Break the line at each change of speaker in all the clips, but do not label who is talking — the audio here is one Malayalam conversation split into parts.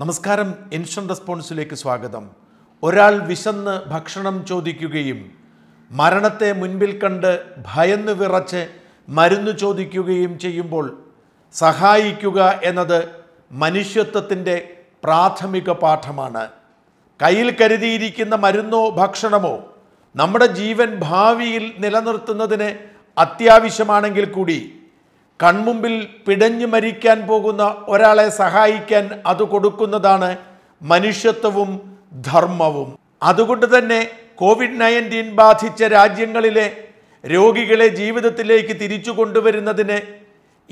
നമസ്കാരം ഇൻഷൻ റെസ്പോൺസിലേക്ക് സ്വാഗതം ഒരാൾ വിശന്ന് ഭക്ഷണം ചോദിക്കുകയും മരണത്തെ മുൻപിൽ കണ്ട് ഭയന്ന് വിറച്ച് മരുന്ന് ചോദിക്കുകയും ചെയ്യുമ്പോൾ സഹായിക്കുക എന്നത് മനുഷ്യത്വത്തിൻ്റെ പ്രാഥമിക പാഠമാണ് കയ്യിൽ കരുതിയിരിക്കുന്ന മരുന്നോ ഭക്ഷണമോ നമ്മുടെ ജീവൻ ഭാവിയിൽ നിലനിർത്തുന്നതിന് അത്യാവശ്യമാണെങ്കിൽ കൂടി കൺമുമ്പിൽ പിടഞ്ഞു മരിക്കാൻ പോകുന്ന ഒരാളെ സഹായിക്കാൻ അത് കൊടുക്കുന്നതാണ് മനുഷ്യത്വവും ധർമ്മവും അതുകൊണ്ട് തന്നെ കോവിഡ് നയൻറ്റീൻ ബാധിച്ച രാജ്യങ്ങളിലെ രോഗികളെ ജീവിതത്തിലേക്ക് തിരിച്ചു കൊണ്ടുവരുന്നതിന്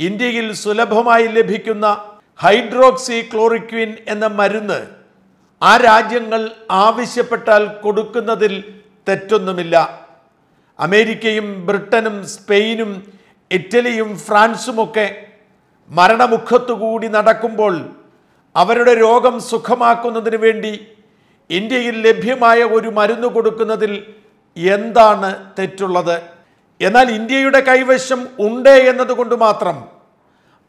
ഇന്ത്യയിൽ സുലഭമായി ലഭിക്കുന്ന ഹൈഡ്രോക്സി ക്ലോറിക്വിൻ എന്ന മരുന്ന് ആ രാജ്യങ്ങൾ ആവശ്യപ്പെട്ടാൽ കൊടുക്കുന്നതിൽ തെറ്റൊന്നുമില്ല അമേരിക്കയും ബ്രിട്ടനും സ്പെയിനും ഇറ്റലിയും ഫ്രാൻസുമൊക്കെ മരണമുഖത്തുകൂടി നടക്കുമ്പോൾ അവരുടെ രോഗം സുഖമാക്കുന്നതിന് വേണ്ടി ഇന്ത്യയിൽ ലഭ്യമായ ഒരു മരുന്ന് കൊടുക്കുന്നതിൽ എന്താണ് തെറ്റുള്ളത് എന്നാൽ ഇന്ത്യയുടെ കൈവശം ഉണ്ട് എന്നതുകൊണ്ട് മാത്രം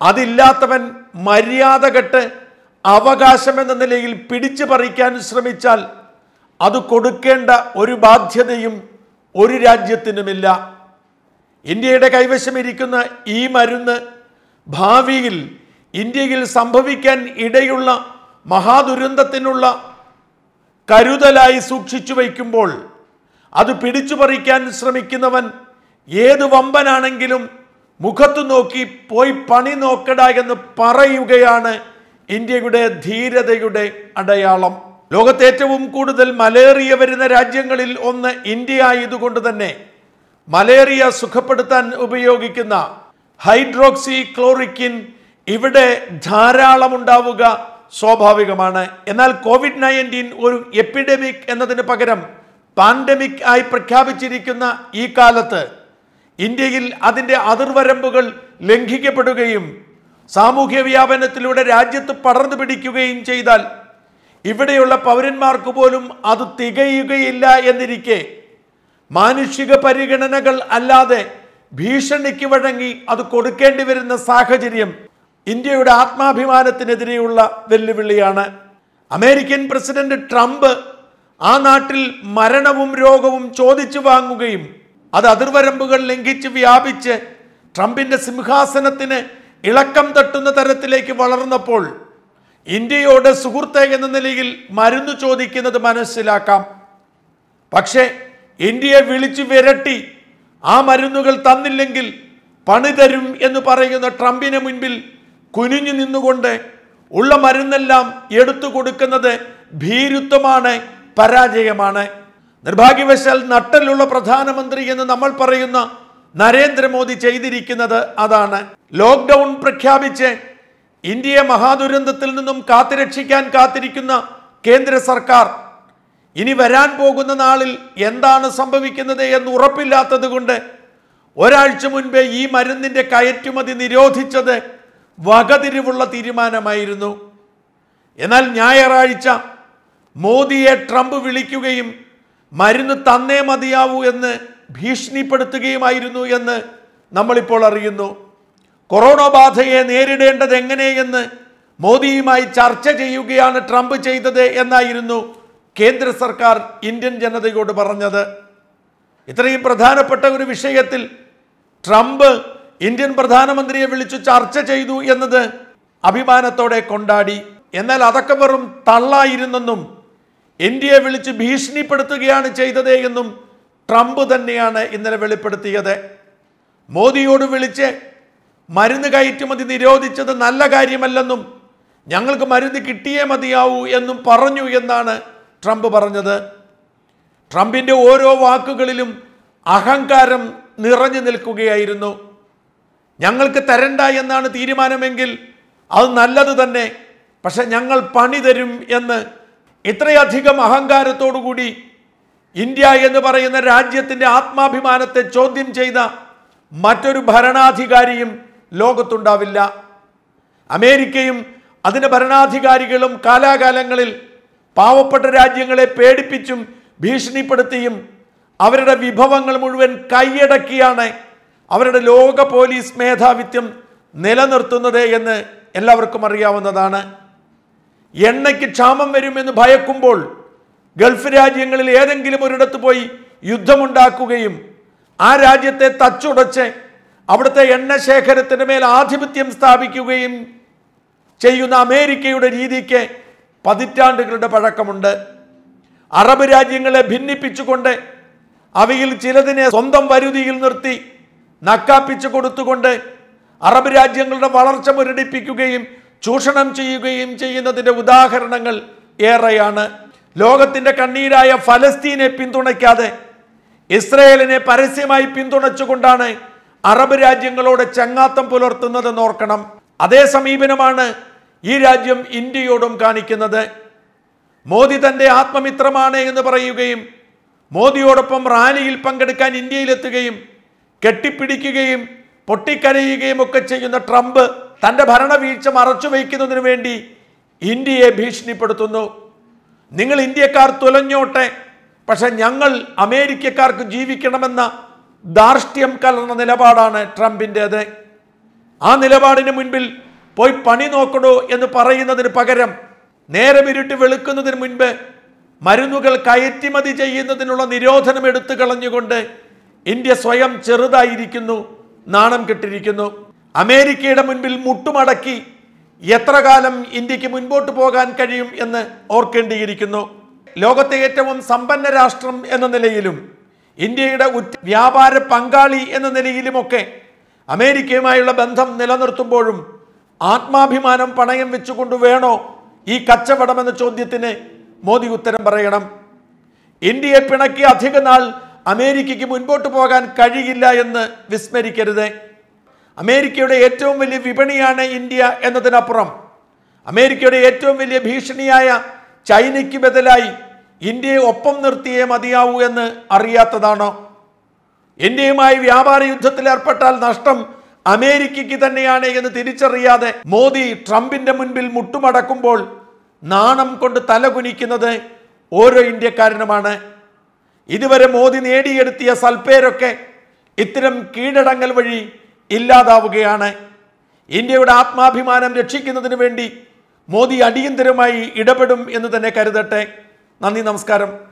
അതില്ലാത്തവൻ മര്യാദ കെട്ട് അവകാശമെന്ന നിലയിൽ പിടിച്ചു പറിക്കാൻ ശ്രമിച്ചാൽ അത് കൊടുക്കേണ്ട ഒരു ബാധ്യതയും ഒരു രാജ്യത്തിനുമില്ല ഇന്ത്യയുടെ കൈവശമിരിക്കുന്ന ഈ മരുന്ന് ഭാവിയിൽ ഇന്ത്യയിൽ സംഭവിക്കാൻ ഇടയുള്ള മഹാദുരന്തത്തിനുള്ള കരുതലായി സൂക്ഷിച്ചു വയ്ക്കുമ്പോൾ അത് പിടിച്ചു പറിക്കാൻ ശ്രമിക്കുന്നവൻ ഏത് വമ്പനാണെങ്കിലും മുഖത്തു നോക്കി പോയി പണി നോക്കട എന്ന് പറയുകയാണ് ഇന്ത്യയുടെ ധീരതയുടെ അടയാളം ലോകത്തേറ്റവും കൂടുതൽ മലേറിയ വരുന്ന രാജ്യങ്ങളിൽ ഒന്ന് ഇന്ത്യ ആയതുകൊണ്ട് തന്നെ മലേറിയ സുഖപ്പെടുത്താൻ ഉപയോഗിക്കുന്ന ഹൈഡ്രോക്സി ക്ലോറിക്കിൻ ഇവിടെ ധാരാളം ഉണ്ടാവുക സ്വാഭാവികമാണ് എന്നാൽ കോവിഡ് നയൻറ്റീൻ ഒരു എപ്പിഡമിക് എന്നതിന് പകരം പാൻഡമിക് ആയി പ്രഖ്യാപിച്ചിരിക്കുന്ന ഈ കാലത്ത് ഇന്ത്യയിൽ അതിൻ്റെ അതിർവരമ്പുകൾ ലംഘിക്കപ്പെടുകയും സാമൂഹ്യ വ്യാപനത്തിലൂടെ രാജ്യത്ത് പടർന്നു പിടിക്കുകയും ചെയ്താൽ ഇവിടെയുള്ള പൗരന്മാർക്ക് പോലും അത് തികയുകയില്ല എന്നിരിക്കെ മാനുഷിക പരിഗണനകൾ അല്ലാതെ ഭീഷണിക്ക് വഴങ്ങി അത് കൊടുക്കേണ്ടി വരുന്ന സാഹചര്യം ഇന്ത്യയുടെ ആത്മാഭിമാനത്തിനെതിരെയുള്ള വെല്ലുവിളിയാണ് അമേരിക്കൻ പ്രസിഡന്റ് ട്രംപ് ആ നാട്ടിൽ മരണവും രോഗവും ചോദിച്ചു വാങ്ങുകയും അത് അതിർവരമ്പുകൾ ലംഘിച്ച് വ്യാപിച്ച് ട്രംപിന്റെ സിംഹാസനത്തിന് ഇളക്കം തട്ടുന്ന തരത്തിലേക്ക് വളർന്നപ്പോൾ ഇന്ത്യയോട് സുഹൃത്തേ എന്ന നിലയിൽ മരുന്ന് ചോദിക്കുന്നത് മനസ്സിലാക്കാം പക്ഷേ ഇന്ത്യയെ വിളിച്ചു വിരട്ടി ആ മരുന്നുകൾ തന്നില്ലെങ്കിൽ പണി തരും എന്ന് പറയുന്ന ട്രംപിന് മുൻപിൽ കുനിഞ്ഞു നിന്നുകൊണ്ട് ഉള്ള മരുന്നെല്ലാം എടുത്തു കൊടുക്കുന്നത് ഭീരുത്വമാണ് പരാജയമാണ് നിർഭാഗ്യവശാൽ നട്ടലുള്ള പ്രധാനമന്ത്രി എന്ന് നമ്മൾ പറയുന്ന നരേന്ദ്രമോദി ചെയ്തിരിക്കുന്നത് അതാണ് ലോക്ക്ഡൗൺ പ്രഖ്യാപിച്ച് ഇന്ത്യയെ മഹാദുരന്തത്തിൽ നിന്നും കാത്തുരക്ഷിക്കാൻ കാത്തിരിക്കുന്ന കേന്ദ്ര സർക്കാർ ഇനി വരാൻ പോകുന്ന നാളിൽ എന്താണ് സംഭവിക്കുന്നത് എന്ന് ഉറപ്പില്ലാത്തത് കൊണ്ട് ഒരാഴ്ച മുൻപേ ഈ മരുന്നിൻ്റെ കയറ്റുമതി നിരോധിച്ചത് വകതിരിവുള്ള തീരുമാനമായിരുന്നു എന്നാൽ ഞായറാഴ്ച മോദിയെ ട്രംപ് വിളിക്കുകയും മരുന്ന് തന്നേ മതിയാവൂ എന്ന് ഭീഷണിപ്പെടുത്തുകയുമായിരുന്നു എന്ന് നമ്മളിപ്പോൾ അറിയുന്നു കൊറോണ ബാധയെ നേരിടേണ്ടത് എങ്ങനെയെന്ന് മോദിയുമായി ചർച്ച ചെയ്യുകയാണ് ട്രംപ് ചെയ്തത് എന്നായിരുന്നു കേന്ദ്ര സർക്കാർ ഇന്ത്യൻ ജനതയോട് പറഞ്ഞത് ഇത്രയും പ്രധാനപ്പെട്ട ഒരു വിഷയത്തിൽ ട്രംപ് ഇന്ത്യൻ പ്രധാനമന്ത്രിയെ വിളിച്ചു ചർച്ച ചെയ്തു എന്നത് അഭിമാനത്തോടെ കൊണ്ടാടി എന്നാൽ അതൊക്കെ വെറും തള്ളായിരുന്നെന്നും ഇന്ത്യയെ വിളിച്ച് ഭീഷണിപ്പെടുത്തുകയാണ് ചെയ്തതേ എന്നും ട്രംപ് തന്നെയാണ് ഇന്നലെ വെളിപ്പെടുത്തിയത് മോദിയോട് വിളിച്ച് മരുന്ന് കയറ്റുമതി നിരോധിച്ചത് നല്ല കാര്യമല്ലെന്നും ഞങ്ങൾക്ക് മരുന്ന് കിട്ടിയേ മതിയാവൂ എന്നും പറഞ്ഞു എന്നാണ് ട്രംപ് പറഞ്ഞത് ട്രംപിൻ്റെ ഓരോ വാക്കുകളിലും അഹങ്കാരം നിറഞ്ഞു നിൽക്കുകയായിരുന്നു ഞങ്ങൾക്ക് തരണ്ട എന്നാണ് തീരുമാനമെങ്കിൽ അത് നല്ലത് തന്നെ പക്ഷെ ഞങ്ങൾ പണി തരും എന്ന് ഇത്രയധികം അഹങ്കാരത്തോടുകൂടി ഇന്ത്യ എന്ന് പറയുന്ന രാജ്യത്തിൻ്റെ ആത്മാഭിമാനത്തെ ചോദ്യം ചെയ്ത മറ്റൊരു ഭരണാധികാരിയും ലോകത്തുണ്ടാവില്ല അമേരിക്കയും അതിൻ്റെ ഭരണാധികാരികളും കാലാകാലങ്ങളിൽ പാവപ്പെട്ട രാജ്യങ്ങളെ പേടിപ്പിച്ചും ഭീഷണിപ്പെടുത്തിയും അവരുടെ വിഭവങ്ങൾ മുഴുവൻ കൈയടക്കിയാണ് അവരുടെ ലോക പോലീസ് മേധാവിത്വം നിലനിർത്തുന്നത് എന്ന് എല്ലാവർക്കും അറിയാവുന്നതാണ് എണ്ണയ്ക്ക് ക്ഷാമം വരുമെന്ന് ഭയക്കുമ്പോൾ ഗൾഫ് രാജ്യങ്ങളിൽ ഏതെങ്കിലും ഒരിടത്ത് പോയി യുദ്ധമുണ്ടാക്കുകയും ആ രാജ്യത്തെ തച്ചുടച്ച് അവിടുത്തെ എണ്ണ ശേഖരത്തിന് മേൽ ആധിപത്യം സ്ഥാപിക്കുകയും ചെയ്യുന്ന അമേരിക്കയുടെ രീതിക്ക് പതിറ്റാണ്ടുകളുടെ പഴക്കമുണ്ട് അറബ് രാജ്യങ്ങളെ ഭിന്നിപ്പിച്ചുകൊണ്ട് അവയിൽ ചിലതിനെ സ്വന്തം വരുതിയിൽ നിർത്തി നക്കാപ്പിച്ചു കൊടുത്തുകൊണ്ട് അറബ് രാജ്യങ്ങളുടെ വളർച്ച മുരടിപ്പിക്കുകയും ചൂഷണം ചെയ്യുകയും ചെയ്യുന്നതിൻ്റെ ഉദാഹരണങ്ങൾ ഏറെയാണ് ലോകത്തിൻ്റെ കണ്ണീരായ ഫലസ്തീനെ പിന്തുണയ്ക്കാതെ ഇസ്രയേലിനെ പരസ്യമായി പിന്തുണച്ചുകൊണ്ടാണ് അറബ് രാജ്യങ്ങളോട് ചങ്ങാത്തം പുലർത്തുന്നതെന്നോർക്കണം അതേ സമീപനമാണ് ഈ രാജ്യം ഇന്ത്യയോടും കാണിക്കുന്നത് മോദി തൻ്റെ ആത്മമിത്രമാണ് എന്ന് പറയുകയും മോദിയോടൊപ്പം റാലിയിൽ പങ്കെടുക്കാൻ ഇന്ത്യയിലെത്തുകയും കെട്ടിപ്പിടിക്കുകയും പൊട്ടിക്കരയുകയും ഒക്കെ ചെയ്യുന്ന ട്രംപ് തൻ്റെ ഭരണവീഴ്ച മറച്ചുവെക്കുന്നതിനു വേണ്ടി ഇന്ത്യയെ ഭീഷണിപ്പെടുത്തുന്നു നിങ്ങൾ ഇന്ത്യക്കാർ തുലഞ്ഞോട്ടെ പക്ഷെ ഞങ്ങൾ അമേരിക്കക്കാർക്ക് ജീവിക്കണമെന്ന ദാർഷ്ട്യം കലർന്ന നിലപാടാണ് ട്രംപിൻ്റേത് ആ നിലപാടിന് മുൻപിൽ പോയി പണി നോക്കണോ എന്ന് പറയുന്നതിന് പകരം നേരം വെളുക്കുന്നതിന് മുൻപ് മരുന്നുകൾ കയറ്റുമതി ചെയ്യുന്നതിനുള്ള നിരോധനം എടുത്തു കളഞ്ഞുകൊണ്ട് ഇന്ത്യ സ്വയം ചെറുതായിരിക്കുന്നു നാണം കെട്ടിരിക്കുന്നു അമേരിക്കയുടെ മുൻപിൽ മുട്ടുമടക്കി എത്ര കാലം ഇന്ത്യക്ക് മുൻപോട്ട് പോകാൻ കഴിയും എന്ന് ഓർക്കേണ്ടിയിരിക്കുന്നു ലോകത്തെ ഏറ്റവും സമ്പന്ന രാഷ്ട്രം എന്ന നിലയിലും ഇന്ത്യയുടെ ഉറ്റ വ്യാപാര പങ്കാളി എന്ന നിലയിലുമൊക്കെ അമേരിക്കയുമായുള്ള ബന്ധം നിലനിർത്തുമ്പോഴും ആത്മാഭിമാനം പണയം വെച്ചുകൊണ്ട് വേണോ ഈ കച്ചവടമെന്ന ചോദ്യത്തിന് മോദി ഉത്തരം പറയണം ഇന്ത്യയെ പിണക്കി അധിക നാൾ അമേരിക്കയ്ക്ക് മുൻപോട്ട് പോകാൻ കഴിയില്ല എന്ന് വിസ്മരിക്കരുത് അമേരിക്കയുടെ ഏറ്റവും വലിയ വിപണിയാണ് ഇന്ത്യ എന്നതിനപ്പുറം അമേരിക്കയുടെ ഏറ്റവും വലിയ ഭീഷണിയായ ചൈനയ്ക്ക് ബദലായി ഇന്ത്യയെ ഒപ്പം നിർത്തിയേ മതിയാവൂ എന്ന് അറിയാത്തതാണോ ഇന്ത്യയുമായി വ്യാപാര യുദ്ധത്തിൽ ഏർപ്പെട്ടാൽ നഷ്ടം അമേരിക്കയ്ക്ക് തന്നെയാണ് എന്ന് തിരിച്ചറിയാതെ മോദി ട്രംപിന്റെ മുൻപിൽ മുട്ടുമടക്കുമ്പോൾ നാണം കൊണ്ട് തലകുനിക്കുന്നത് ഓരോ ഇന്ത്യക്കാരനുമാണ് ഇതുവരെ മോദി നേടിയെടുത്തിയ സൽപ്പേരൊക്കെ ഇത്തരം കീഴടങ്ങൽ വഴി ഇല്ലാതാവുകയാണ് ഇന്ത്യയുടെ ആത്മാഭിമാനം രക്ഷിക്കുന്നതിന് വേണ്ടി മോദി അടിയന്തരമായി ഇടപെടും എന്ന് തന്നെ കരുതട്ടെ നന്ദി നമസ്കാരം